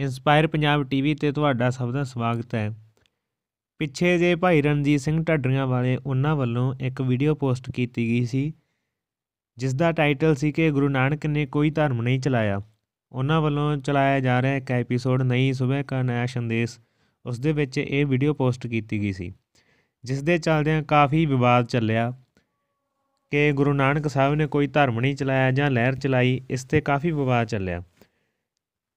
inspire Punjab TV ਤੇ ਤੁਹਾਡਾ ਸਭ ਦਾ ਸਵਾਗਤ ਹੈ ਪਿੱਛੇ ਜੇ ਭਾਈ ਰਣਜੀਤ ਸਿੰਘ ਢੱਡਰੀਆਂ ਵਾਲੇ ਉਹਨਾਂ ਵੱਲੋਂ ਇੱਕ ਵੀਡੀਓ ਪੋਸਟ ਕੀਤੀ ਗਈ ਸੀ ਜਿਸ ਦਾ ਟਾਈਟਲ ਸੀ ਕਿ ਗੁਰੂ ਨਾਨਕ ਨੇ ਕੋਈ ਧਰਮ ਨਹੀਂ ਚਲਾਇਆ ਉਹਨਾਂ ਵੱਲੋਂ ਚਲਾਇਆ ਜਾ ਰਿਹਾ ਇੱਕ ਐਪੀਸੋਡ ਨਹੀਂ ਸਵੇਰ ਦਾ ਨਿਆ ਸੰਦੇਸ਼ ਉਸ ਦੇ ਵਿੱਚ ਇਹ ਵੀਡੀਓ ਪੋਸਟ ਕੀਤੀ ਗਈ ਸੀ ਜਿਸ ਦੇ ਚੱਲਦਿਆਂ ਕਾਫੀ ਵਿਵਾਦ ਚੱਲਿਆ ਕਿ ਗੁਰੂ ਨਾਨਕ ਸਾਹਿਬ ਨੇ ਕੋਈ ਧਰਮ ਨਹੀਂ ਚਲਾਇਆ ਜਾਂ ਲਹਿਰ ਚਲਾਈ ਇਸ ਤੇ ਕਾਫੀ ਵਿਵਾਦ ਚੱਲਿਆ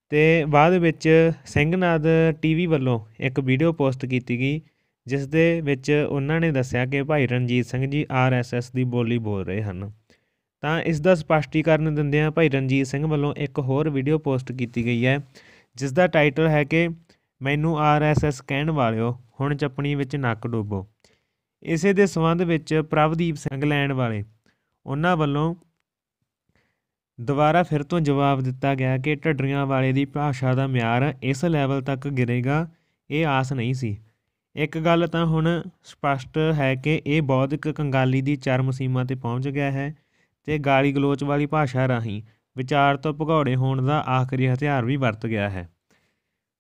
ਤੇ ਬਾਅਦ ਵਿੱਚ ਸਿੰਘਨਾਦ ਟੀਵੀ ਵੱਲੋਂ ਇੱਕ ਵੀਡੀਓ ਪੋਸਟ ਕੀਤੀ ਗਈ ਜਿਸ ਦੇ ਵਿੱਚ ਉਹਨਾਂ ਨੇ ਦੱਸਿਆ ਕਿ ਭਾਈ ਰਣਜੀਤ ਸਿੰਘ ਜੀ ਆਰਐਸਐਸ ਦੀ ਬੋਲੀ ਬੋਲ ਰਹੇ ਹਨ ਤਾਂ ਇਸ ਦਾ ਸਪਸ਼ਟੀਕਰਨ ਦਿੰਦਿਆਂ ਭਾਈ ਰਣਜੀਤ ਸਿੰਘ ਵੱਲੋਂ ਇੱਕ ਹੋਰ ਵੀਡੀਓ ਪੋਸਟ ਕੀਤੀ ਗਈ ਹੈ ਜਿਸ ਦਾ ਟਾਈਟਲ ਹੈ ਕਿ ਮੈਨੂੰ ਆਰਐਸਐਸ ਕਹਿਣ ਵਾਲਿਓ ਹੁਣ ਚੱਪਣੀ ਵਿੱਚ ਨੱਕ ਡੋਬੋ ਇਸੇ ਦੇ ਸੰਬੰਧ ਵਿੱਚ ਪ੍ਰਭਦੀਪ ਸਿੰਘ ਲੈਣ ਵਾਲੇ ਉਹਨਾਂ ਵੱਲੋਂ ਦੁਬਾਰਾ ਫਿਰ ਤੋਂ ਜਵਾਬ ਦਿੱਤਾ ਗਿਆ ਕਿ ਢੱਡਰੀਆਂ ਵਾਲੇ ਦੀ ਭਾਸ਼ਾ ਦਾ ਮਿਆਰ ਇਸ ਲੈਵਲ ਤੱਕ ਗਿਰੇਗਾ ਇਹ ਆਸ ਨਹੀਂ ਸੀ ਇੱਕ ਗੱਲ ਤਾਂ ਹੁਣ ਸਪਸ਼ਟ ਹੈ ਕਿ ਇਹ ਬੌਧਿਕ ਕੰਗਾਲੀ ਦੀ ਚਰਮ ਸੀਮਾ ਤੇ ਪਹੁੰਚ ਗਿਆ ਹੈ ਤੇ ਗਾਲੀ ਗਲੋਚ ਵਾਲੀ ਭਾਸ਼ਾ ਰਾਹੀਂ ਵਿਚਾਰ ਤੋਂ ਭਗੌੜੇ ਹੋਣ ਦਾ ਆਖਰੀ ਹਥਿਆਰ ਵੀ ਵਰਤ ਗਿਆ ਹੈ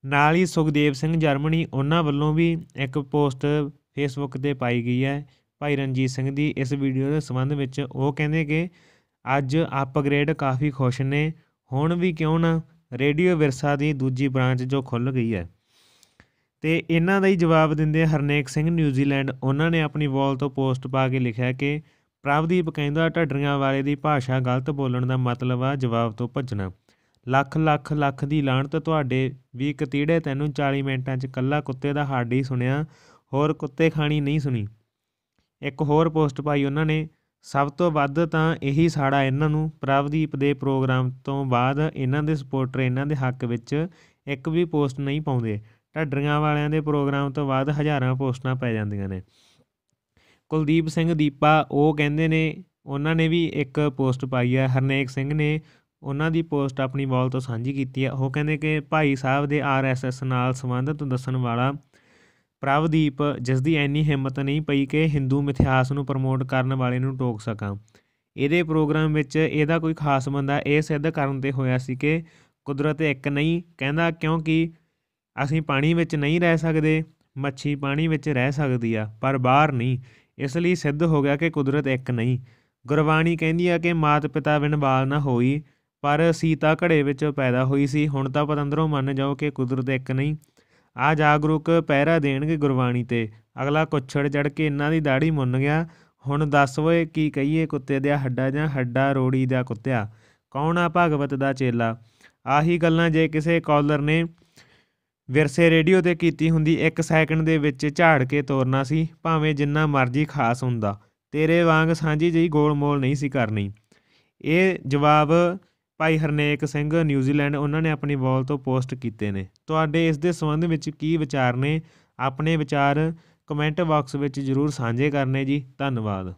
ਨਾਲ ਹੀ ਸੁਖਦੇਵ ਸਿੰਘ ਜਰਮਨੀ ਉਹਨਾਂ ਵੱਲੋਂ ਵੀ ਇੱਕ ਪੋਸਟ ਫੇਸਬੁੱਕ ਤੇ ਪਾਈ ਗਈ ਹੈ ਭਾਈ ਰਣਜੀਤ ਸਿੰਘ ਦੀ ਇਸ ਵੀਡੀਓ ਦੇ ਸੰਬੰਧ ਵਿੱਚ ਉਹ ਕਹਿੰਦੇ ਕਿ ਅੱਜ ਅਪਗ੍ਰੇਡ ਕਾਫੀ ਖੁਸ਼ ਨੇ ਹੁਣ ਵੀ ਕਿਉਂ ਨਾ ਰੇਡੀਓ ਵਿਰਸਾ ਦੀ ਦੂਜੀ ਬ੍ਰਾਂਚ ਜੋ ਖੁੱਲ ਗਈ ਹੈ ਤੇ ਇਹਨਾਂ ਦਾ ਹੀ ਜਵਾਬ ਦਿੰਦੇ ਹਰਨੇਕ ਸਿੰਘ ਨਿਊਜ਼ੀਲੈਂਡ ਉਹਨਾਂ ਨੇ ਆਪਣੀ ਵਾਲ ਤੋਂ ਪੋਸਟ ਪਾ ਕੇ ਲਿਖਿਆ ਕਿ ਪ੍ਰਭਦੀਪ ਕਹਿੰਦਾ ਢੱਡਰੀਆਂ ਵਾਲੇ ਦੀ ਭਾਸ਼ਾ ਗਲਤ ਬੋਲਣ ਦਾ ਮਤਲਬ ਆ ਜਵਾਬ ਤੋਂ ਭੱਜਣਾ ਲੱਖ ਲੱਖ ਲੱਖ ਦੀ ਲਾਹਣਤ ਤੁਹਾਡੇ ਵੀ ਕਤੀੜੇ ਤੈਨੂੰ 40 ਮਿੰਟਾਂ 'ਚ ਕੱਲਾ ਕੁੱਤੇ ਦਾ ਹਾੜੀ ਸੁਣਿਆ ਹੋਰ ਕੁੱਤੇ ਖਾਣੀ ਨਹੀਂ ਸੁਣੀ ਇੱਕ ਹੋਰ ਪੋਸਟ ਪਾਈ ਉਹਨਾਂ ਨੇ ਸਭ ਤੋਂ ਵੱਧ ਤਾਂ ਇਹੀ ਸਾੜਾ ਇਹਨਾਂ ਨੂੰ ਪ੍ਰਭਦੀਪ ਦੇ ਪ੍ਰੋਗਰਾਮ ਤੋਂ ਬਾਅਦ ਇਹਨਾਂ ਦੇ ਸਪੋਰਟਰ ਇਹਨਾਂ ਦੇ ਹੱਕ ਵਿੱਚ ਇੱਕ ਵੀ ਪੋਸਟ ਨਹੀਂ ਪਾਉਂਦੇ ਢੱਡਰੀਆਂ ਵਾਲਿਆਂ ਦੇ ਪ੍ਰੋਗਰਾਮ ਤੋਂ ਬਾਅਦ ਹਜ਼ਾਰਾਂ ਪੋਸਟਾਂ ਪੈ ਜਾਂਦੀਆਂ ਨੇ ਕੁਲਦੀਪ ਸਿੰਘ ਦੀਪਾ ਉਹ ਕਹਿੰਦੇ ਨੇ ਉਹਨਾਂ ਨੇ ਵੀ ਇੱਕ ਪੋਸਟ ਪਾਈ ਹੈ ਹਰਨੇਕ ਸਿੰਘ ਨੇ ਉਹਨਾਂ ਦੀ ਪੋਸਟ ਆਪਣੀ ਵਾਲ ਤੋਂ ਸਾਂਝੀ ਕੀਤੀ ਹੈ ਉਹ ਕਹਿੰਦੇ ਕਿ ਭਾਈ ਸਾਹਿਬ ਦੇ ਆਰਐਸਐਸ ਨਾਲ ਸੰਬੰਧਤ ਦੱਸਣ ਵਾਲਾ ਪ੍ਰਵਦੀਪ ਜਿਸ ਦੀ ਐਨੀ ਹਿੰਮਤ ਨਹੀਂ ਪਈ ਕਿ ਹਿੰਦੂ ਮਿਥਿਹਾਸ ਨੂੰ ਪ੍ਰਮੋਟ ਕਰਨ ਵਾਲੇ ਨੂੰ ਟੋਕ ਸਕਾਂ ਇਹਦੇ ਪ੍ਰੋਗਰਾਮ ਵਿੱਚ ਇਹਦਾ ਕੋਈ ਖਾਸ ਬੰਦਾ ਇਹ ਸਿੱਧ ਕਰਨ ਤੇ ਹੋਇਆ ਸੀ ਕਿ ਕੁਦਰਤ ਇੱਕ ਨਹੀਂ ਕਹਿੰਦਾ ਕਿਉਂਕਿ ਅਸੀਂ ਪਾਣੀ ਵਿੱਚ ਨਹੀਂ ਰਹਿ ਸਕਦੇ ਮੱਛੀ ਪਾਣੀ ਵਿੱਚ ਰਹਿ ਸਕਦੀ ਆ ਪਰ ਬਾਹਰ ਨਹੀਂ ਇਸ ਲਈ ਸਿੱਧ ਹੋ ਗਿਆ ਕਿ ਕੁਦਰਤ ਇੱਕ ਨਹੀਂ ਗੁਰਬਾਣੀ ਕਹਿੰਦੀ ਆ ਕਿ ਮਾਤ ਪਿਤਾ ਬਿਨ ਬਾਲ ਨਾ ਹੋਈ ਪਰ ਸੀਤਾ ਘੜੇ ਵਿੱਚੋਂ ਪੈਦਾ ਹੋਈ ਸੀ ਹੁਣ ਤਾਂ ਪਤੰਦਰੋਂ ਮੰਨ ਜਾਓ ਕਿ ਕੁਦਰਤ ਇੱਕ ਨਹੀਂ ਆ ਜਾਗਰੂਕ ਪਹਿਰਾ ਦੇਣਗੇ ਗੁਰਬਾਣੀ ਤੇ ਅਗਲਾ ਕੁਛੜ ਚੜ ਕੇ ਇਹਨਾਂ ਦੀ ਦਾੜੀ ਮੁੰਨ ਗਿਆ ਹੁਣ ਦੱਸ ਓਏ ਕੀ ਕਹੀਏ ਕੁੱਤੇ ਦੇ ਹੱਡਾ ਜਾਂ ਹੱਡਾ ਰੋੜੀ ਦਾ ਕੁੱਤਿਆ ਕੌਣ ਆ ਭਗਵਤ ਦਾ ਚੇਲਾ ਆਹੀ ਗੱਲਾਂ ਜੇ ਕਿਸੇ ਕਾਲਰ ਨੇ ਵਿਰਸੇ ਰੇਡੀਓ ਤੇ ਕੀਤੀ ਹੁੰਦੀ ਇੱਕ ਸੈਕਿੰਡ ਦੇ ਵਿੱਚ ਝਾੜ ਕੇ ਤੋਰਨਾ ਸੀ ਭਾਵੇਂ ਜਿੰਨਾ ਮਰਜ਼ੀ ਖਾਸ ਹੁੰਦਾ ਤੇਰੇ ਵਾਂਗ ਸਾਂਝੀ ਜਈ ਗੋਲਮੋਲ ਨਹੀਂ ਸੀ ਕਰਨੀ ਇਹ ਜਵਾਬ ਭਾਈ ਹਰਨੇਕ ਸਿੰਘ ਨਿਊਜ਼ੀਲੈਂਡ ਉਹਨਾਂ ਨੇ ਆਪਣੀ ਵਾਲ ਤੋਂ ਪੋਸਟ ਕੀਤੇ ਨੇ ਤੁਹਾਡੇ ਇਸ ਦੇ ਸੰਬੰਧ ਵਿੱਚ ਕੀ ਵਿਚਾਰ ਨੇ ਆਪਣੇ ਵਿਚਾਰ ਕਮੈਂਟ ਬਾਕਸ ਵਿੱਚ ਜਰੂਰ ਸਾਂਝੇ ਕਰਨੇ ਜੀ ਧੰਨਵਾਦ